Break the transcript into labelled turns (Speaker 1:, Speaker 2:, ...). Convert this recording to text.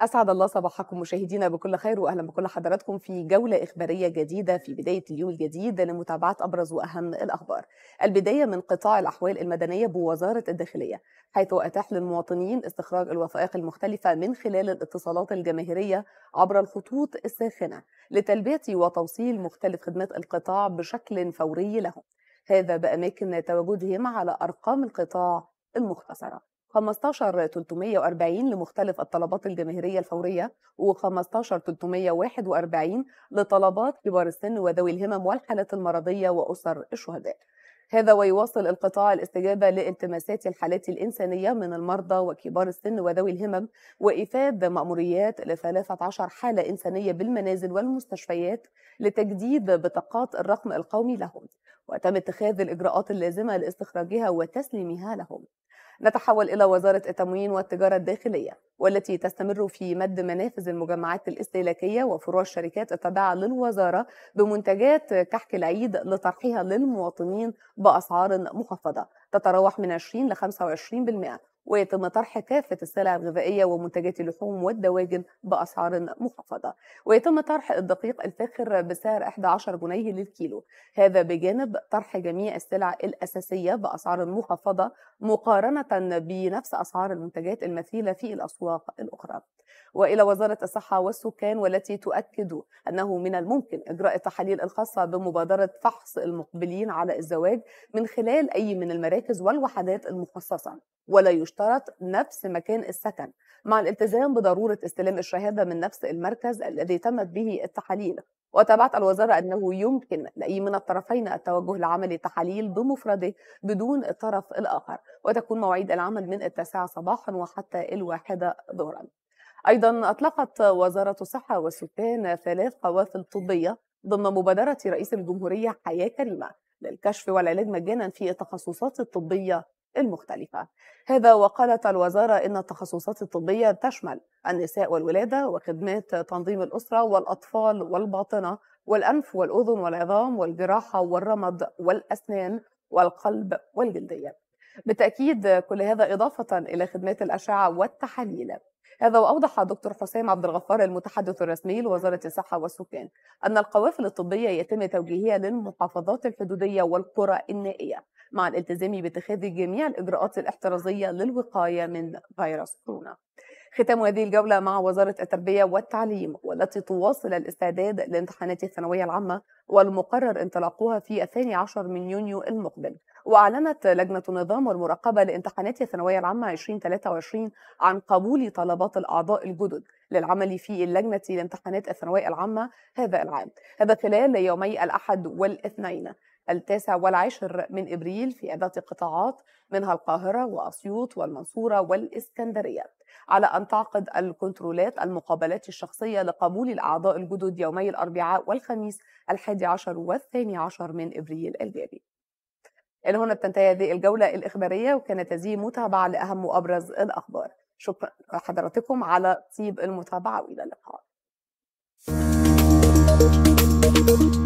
Speaker 1: أسعد الله صباحكم مشاهدينا بكل خير وأهلا بكل حضراتكم في جولة إخبارية جديدة في بداية اليوم الجديد لمتابعة أبرز وأهم الأخبار. البداية من قطاع الأحوال المدنية بوزارة الداخلية، حيث أتاح للمواطنين استخراج الوثائق المختلفة من خلال الاتصالات الجماهيرية عبر الخطوط الساخنة لتلبية وتوصيل مختلف خدمات القطاع بشكل فوري لهم. هذا بأماكن تواجدهم على أرقام القطاع المختصرة. 15340 لمختلف الطلبات الجماهيرية الفورية و15341 لطلبات كبار السن وذوي الهمم والحالات المرضية وأسر الشهداء هذا ويواصل القطاع الاستجابة لالتماسات الحالات الإنسانية من المرضى وكبار السن وذوي الهمم وإيفاد مأموريات ل 13 حالة إنسانية بالمنازل والمستشفيات لتجديد بطاقات الرقم القومي لهم وتم اتخاذ الإجراءات اللازمة لاستخراجها وتسليمها لهم نتحول إلى وزارة التموين والتجارة الداخلية والتي تستمر في مد منافذ المجمعات الاستهلاكية وفروع الشركات التابعة للوزارة بمنتجات كحك العيد لطرحها للمواطنين بأسعار مخفضة تتراوح من 20 ل 25% ويتم طرح كافة السلع الغذائية ومنتجات اللحوم والدواجن بأسعار مخفضة ويتم طرح الدقيق الفاخر بسعر 11 جنيه للكيلو هذا بجانب طرح جميع السلع الأساسية بأسعار مخفضة مقارنة بنفس أسعار المنتجات المثيلة في الأسواق الأخرى والى وزاره الصحه والسكان والتي تؤكد انه من الممكن اجراء التحاليل الخاصه بمبادره فحص المقبلين على الزواج من خلال اي من المراكز والوحدات المخصصه ولا يشترط يشترط نفس مكان السكن مع الالتزام بضرورة استلام الشهادة من نفس المركز الذي تمت به التحاليل وتابعت الوزارة أنه يمكن لأي من الطرفين التوجه لعمل التحاليل بمفرده بدون الطرف الآخر وتكون مواعيد العمل من التاسعة صباحا وحتى الواحدة ظهرا أيضا أطلقت وزارة الصحة والسكان ثلاث قوافل طبية ضمن مبادرة رئيس الجمهورية حياة كريمة للكشف والعلاج مجانا في التخصصات الطبية المختلفة هذا وقالت الوزارة إن التخصصات الطبية تشمل النساء والولادة وخدمات تنظيم الأسرة والأطفال والباطنة والأنف والأذن والعظام والجراحة والرمد والأسنان والقلب والجلدية بالتأكيد كل هذا إضافة إلى خدمات الأشعة والتحاليل هذا وأوضح دكتور حسام عبد الغفار المتحدث الرسمي لوزارة الصحة والسكان أن القوافل الطبية يتم توجيهها للمحافظات الحدودية والقرى النائية مع الالتزام باتخاذ جميع الإجراءات الاحترازية للوقاية من فيروس كورونا ختام هذه الجولة مع وزارة التربية والتعليم والتي تواصل الاستعداد لامتحانات الثانوية العامة والمقرر انطلاقها في الثاني عشر من يونيو المقبل وأعلنت لجنة النظام والمراقبة لامتحانات الثانوية العامة 2023 عن قبول طلبات الأعضاء الجدد للعمل في اللجنة لامتحانات الثانوية العامة هذا العام هذا خلال يومي الأحد والاثنين التاسع والعاشر من إبريل في عدة قطاعات منها القاهرة وأسيوط والمنصورة والإسكندرية على أن تعقد الكنترولات المقابلات الشخصية لقبول الأعضاء الجدد يومي الأربعاء والخميس الحادي عشر والثاني عشر من إبريل الجاري إلى هنا بتنتهي هذه الجولة الإخبارية وكانت هذه متابعة لأهم وأبرز الأخبار شكرا لحضراتكم على طيب المتابعة وإلى اللقاء thank you